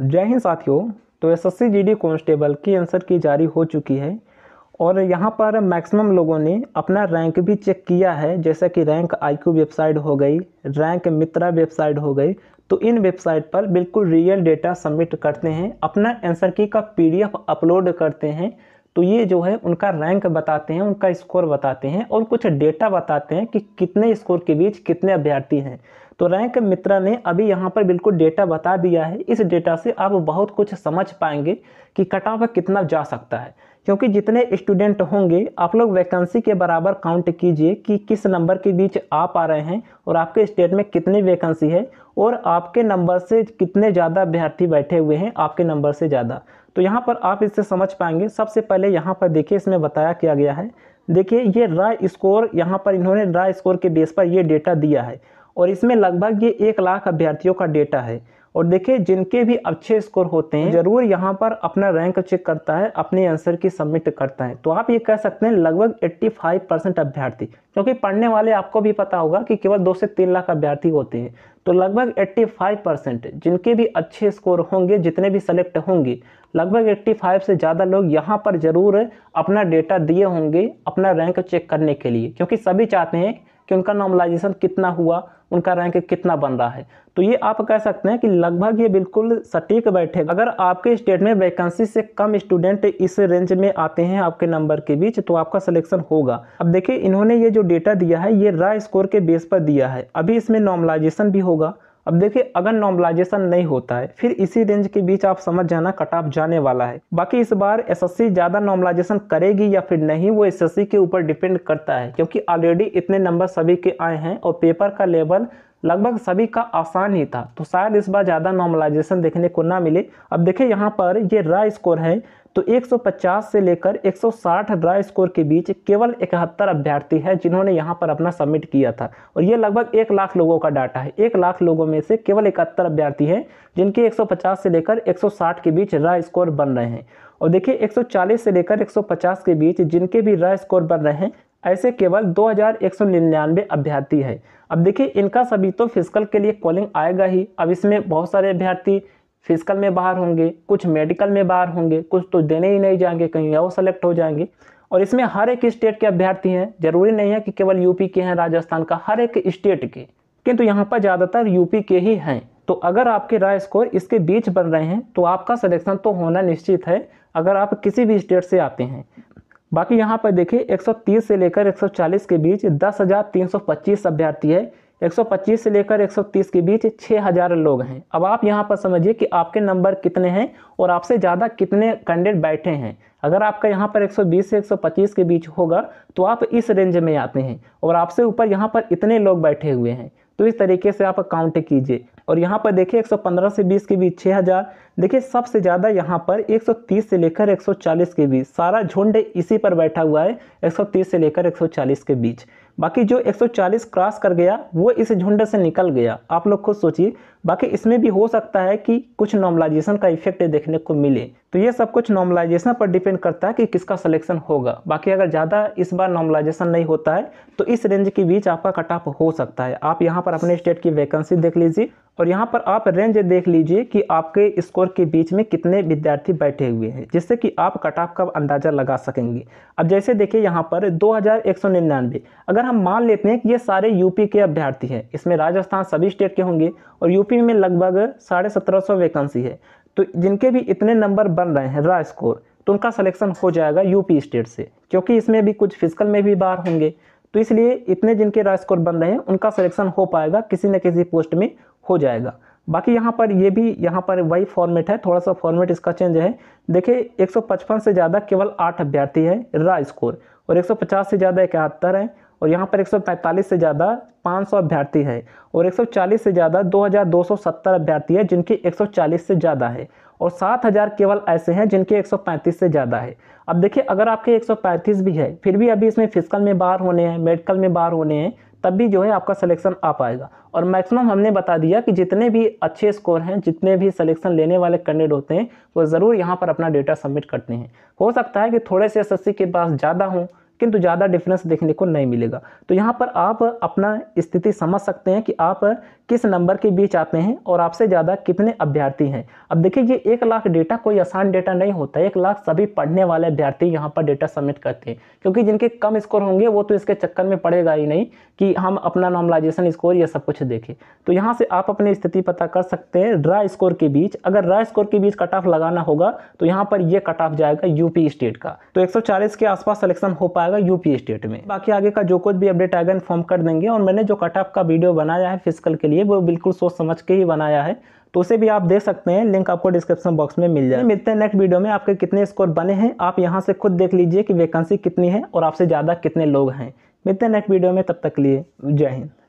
जय हिंद साथियों तो एस एस सी कांस्टेबल की आंसर की जारी हो चुकी है और यहाँ पर मैक्सिमम लोगों ने अपना रैंक भी चेक किया है जैसे कि रैंक आईक्यू वेबसाइट हो गई रैंक मित्रा वेबसाइट हो गई तो इन वेबसाइट पर बिल्कुल रियल डेटा सबमिट करते हैं अपना आंसर की का पीडीएफ अपलोड करते हैं तो ये जो है उनका रैंक बताते हैं उनका स्कोर बताते हैं और कुछ डेटा बताते हैं कि कितने स्कोर के बीच कितने अभ्यर्थी हैं तो रैंक मित्रा ने अभी यहाँ पर बिल्कुल डेटा बता दिया है इस डेटा से आप बहुत कुछ समझ पाएंगे कि कट ऑफ कितना जा सकता है क्योंकि जितने स्टूडेंट होंगे आप लोग वैकेंसी के बराबर काउंट कीजिए कि किस नंबर के बीच आप आ रहे हैं और आपके स्टेट में कितनी वैकेंसी है और आपके नंबर से कितने ज़्यादा अभ्यर्थी बैठे हुए हैं आपके नंबर से ज़्यादा तो यहाँ पर आप इससे समझ पाएंगे सबसे पहले यहाँ पर देखिए इसमें बताया किया गया है देखिए ये राय स्कोर यहाँ पर इन्होंने राय स्कोर के बेस पर ये डेटा दिया है और इसमें लगभग ये एक लाख अभ्यर्थियों का डेटा है और देखिए जिनके भी अच्छे स्कोर होते हैं जरूर यहाँ पर अपना रैंक चेक करता है अपने आंसर की सबमिट करता है तो आप ये कह सकते हैं लगभग 85 परसेंट अभ्यर्थी क्योंकि पढ़ने वाले आपको भी पता होगा कि केवल दो से तीन लाख अभ्यर्थी होते हैं तो लगभग 85 परसेंट जिनके भी अच्छे स्कोर होंगे जितने भी सेलेक्ट होंगे लगभग 85 से ज़्यादा लोग यहाँ पर ज़रूर अपना डेटा दिए होंगे अपना रैंक चेक करने के लिए क्योंकि सभी चाहते हैं कि उनका नॉर्मलाइजेशन कितना हुआ उनका रैंक कितना बन रहा है तो ये आप कह सकते हैं कि लगभग ये बिल्कुल सटीक बैठे अगर आपके स्टेट में वैकेंसी से कम स्टूडेंट इस रेंज में आते हैं आपके नंबर के बीच तो आपका सिलेक्शन होगा अब देखिए इन्होंने ये जो डेटा दिया है ये रा स्कोर के बेस पर दिया है अभी इसमें नॉर्मलाइजेशन भी होगा अब देखिए अगर नॉर्मलाइजेशन नहीं होता है फिर इसी रेंज के बीच आप समझ जाना कट ऑफ जाने वाला है बाकी इस बार एसएससी ज्यादा नॉर्मलाइजेशन करेगी या फिर नहीं वो एसएससी के ऊपर डिपेंड करता है क्योंकि ऑलरेडी इतने नंबर सभी के आए हैं और पेपर का लेवल लगभग सभी का आसान ही था तो शायद इस बार ज़्यादा नॉर्मलाइजेशन देखने को ना मिले अब देखिए यहाँ पर ये रा स्कोर है तो 150 से लेकर 160 ड्राई स्कोर के बीच केवल इकहत्तर अभ्यर्थी है जिन्होंने यहाँ पर अपना सबमिट किया था और ये लगभग एक लाख लोगों का डाटा है एक लाख लोगों में से केवल इकहत्तर अभ्यर्थी हैं जिनके 150 से लेकर 160 के बीच रा स्कोर बन रहे हैं और देखिए 140 से लेकर 150 के बीच जिनके भी रा स्कोर बन रहे हैं ऐसे केवल दो अभ्यर्थी है अब देखिए इनका सभी तो फिजिकल के लिए कॉलिंग आएगा ही अब इसमें बहुत सारे अभ्यर्थी फिजिकल में बाहर होंगे कुछ मेडिकल में बाहर होंगे कुछ तो देने ही नहीं जाएंगे कहीं और सेलेक्ट हो जाएंगे और इसमें हर एक स्टेट के अभ्यर्थी हैं जरूरी नहीं है कि केवल यूपी के हैं राजस्थान का हर एक स्टेट के किंतु यहाँ पर ज़्यादातर यूपी के ही हैं तो अगर आपके राय स्कोर इसके बीच बन रहे हैं तो आपका सिलेक्शन तो होना निश्चित है अगर आप किसी भी स्टेट से आते हैं बाकी यहाँ पर देखिए 130 से लेकर 140 के बीच 10,325 अभ्यर्थी है 125 से लेकर 130 के बीच 6000 लोग हैं अब आप यहाँ पर समझिए कि आपके नंबर कितने हैं और आपसे ज़्यादा कितने कैंडिडेट बैठे हैं अगर आपका यहाँ पर 120 से 125 के बीच होगा तो आप इस रेंज में आते हैं और आपसे ऊपर यहाँ पर इतने लोग बैठे हुए हैं तो इस तरीके से आप काउंट कीजिए और यहाँ पर देखिए 115 से 20 के बीच 6000 देखिए सबसे ज़्यादा यहाँ पर 130 से लेकर 140 के बीच सारा झुंड इसी पर बैठा हुआ है 130 से लेकर 140 के बीच बाकी जो 140 क्रॉस कर गया वो इस झुंड से निकल गया आप लोग खुद सोचिए बाकी इसमें भी हो सकता है कि कुछ नॉर्मलाइजेशन का इफेक्ट देखने को मिले तो ये सब कुछ नॉर्मलाइजेशन पर डिपेंड करता है कि किसका सिलेक्शन होगा बाकी अगर ज़्यादा इस बार नॉर्मलाइजेशन नहीं होता है तो इस रेंज के बीच आपका कट ऑफ हो सकता है आप यहाँ पर अपने स्टेट की वैकेंसी देख लीजिए और यहाँ पर आप रेंज देख लीजिए कि आपके स्कोर के बीच में कितने विद्यार्थी बैठे हुए हैं जिससे कि आप कट ऑफ का अंदाज़ा लगा सकेंगे अब जैसे देखिए यहाँ पर दो अगर हम मान लेते हैं कि ये सारे यूपी के अभ्यर्थी हैं इसमें राजस्थान सभी स्टेट के होंगे और यूपी में लगभग साढ़े सत्रह सौ वैकेंसी है तो जिनके भी इतने नंबर बन रहे हैं रा स्कोर तो उनका सिलेक्शन हो जाएगा यूपी स्टेट से क्योंकि इसमें भी कुछ फिजिकल में भी बाहर होंगे तो इसलिए इतने जिनके रा स्कोर बन रहे हैं उनका सलेक्शन हो पाएगा किसी न किसी पोस्ट में हो जाएगा बाकी यहाँ पर ये भी यहाँ पर वही फॉर्मेट है थोड़ा सा फॉर्मेट इसका चेंज है देखिए 155 से ज़्यादा केवल आठ अभ्यर्थी हैं रा स्कोर और 150 से ज़्यादा इकहत्तर हैं और यहाँ पर 145 से ज़्यादा 500 अभ्यर्थी हैं और 140 से ज़्यादा 2270 अभ्यर्थी हैं जिनकी 140 से ज़्यादा है और 7000 केवल ऐसे हैं जिनके 135 से ज़्यादा है अब देखिए अगर आपके 135 भी है फिर भी अभी इसमें फिजिकल में बाहर होने हैं मेडिकल में बाहर होने हैं तब भी जो है आपका सलेक्शन आ पाएगा और मैक्सिमम हमने बता दिया कि जितने भी अच्छे स्कोर हैं जितने भी सिलेक्शन लेने वाले कैंडिडेट होते हैं वो ज़रूर यहाँ पर अपना डेटा सबमिट करते हैं हो सकता है कि थोड़े से एस के पास ज़्यादा हों किंतु ज़्यादा डिफरेंस देखने को नहीं मिलेगा तो यहाँ पर आप अपना स्थिति समझ सकते हैं कि आप किस नंबर के बीच आते हैं और आपसे ज़्यादा कितने अभ्यर्थी हैं अब देखिए ये एक लाख डेटा कोई आसान डेटा नहीं होता एक लाख सभी पढ़ने वाले अभ्यर्थी यहाँ पर डेटा सबमिट करते हैं क्योंकि जिनके कम स्कोर होंगे वो तो इसके चक्कर में पड़ेगा ही नहीं कि हम अपना नॉर्मलाइजेशन स्कोर या सब कुछ देखें तो यहाँ से आप अपनी स्थिति पता कर सकते हैं ड्रा स्कोर के बीच अगर ड्रा स्कोर के बीच कट ऑफ लगाना होगा तो यहाँ पर यह कट ऑफ जाएगा यूपी स्टेट का तो एक के आसपास सिलेक्शन हो पाएगा आएगा यूपी स्टेट में बाकी आगे का जो कुछ भी अपडेट आएगा इन्फॉर्म कर देंगे और मैंने जो कट ऑफ का वीडियो बनाया है फिजिकल के लिए वो बिल्कुल सोच समझ के ही बनाया है तो उसे भी आप देख सकते हैं लिंक आपको डिस्क्रिप्शन बॉक्स में मिल जाए मिलते हैं नेक्स्ट वीडियो में आपके कितने स्कोर बने हैं आप यहाँ से खुद देख लीजिए कि वैकेंसी कितनी है और आपसे ज़्यादा कितने लोग हैं मिलते हैं नेक्स्ट वीडियो में तब तक लिए जय हिंद